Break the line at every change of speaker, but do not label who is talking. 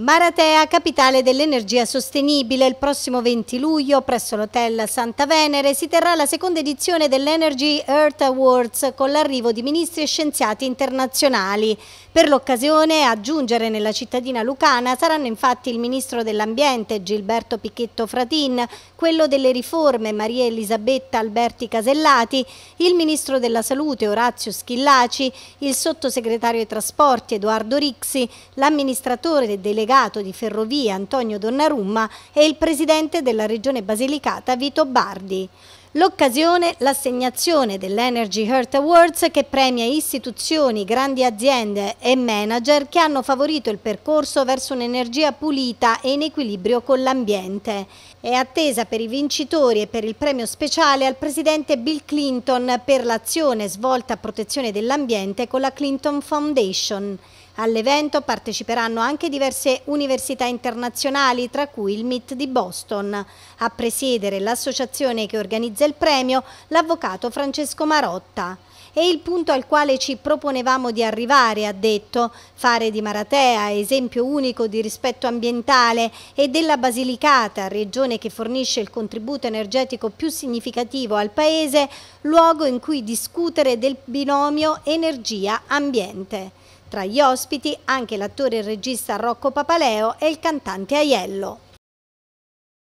Maratea, capitale dell'energia sostenibile, il prossimo 20 luglio presso l'hotel Santa Venere si terrà la seconda edizione dell'Energy Earth Awards con l'arrivo di ministri e scienziati internazionali. Per l'occasione a giungere nella cittadina lucana saranno infatti il ministro dell'ambiente Gilberto Pichetto Fratin, quello delle riforme Maria Elisabetta Alberti Casellati, il ministro della salute Orazio Schillaci, il sottosegretario ai trasporti Edoardo Rixi, l'amministratore delegato delegato di Ferrovie Antonio Donnarumma e il presidente della Regione Basilicata Vito Bardi. L'occasione, l'assegnazione dell'Energy Heart Awards che premia istituzioni, grandi aziende e manager che hanno favorito il percorso verso un'energia pulita e in equilibrio con l'ambiente. È attesa per i vincitori e per il premio speciale al presidente Bill Clinton per l'azione svolta a protezione dell'ambiente con la Clinton Foundation. All'evento parteciperanno anche diverse università internazionali, tra cui il MIT di Boston. A presiedere l'associazione che organizza il premio, l'avvocato Francesco Marotta. E il punto al quale ci proponevamo di arrivare, ha detto, fare di Maratea esempio unico di rispetto ambientale e della Basilicata, regione che fornisce il contributo energetico più significativo al Paese, luogo in cui discutere del binomio energia-ambiente. Tra gli ospiti anche l'attore e regista Rocco Papaleo e il cantante Aiello.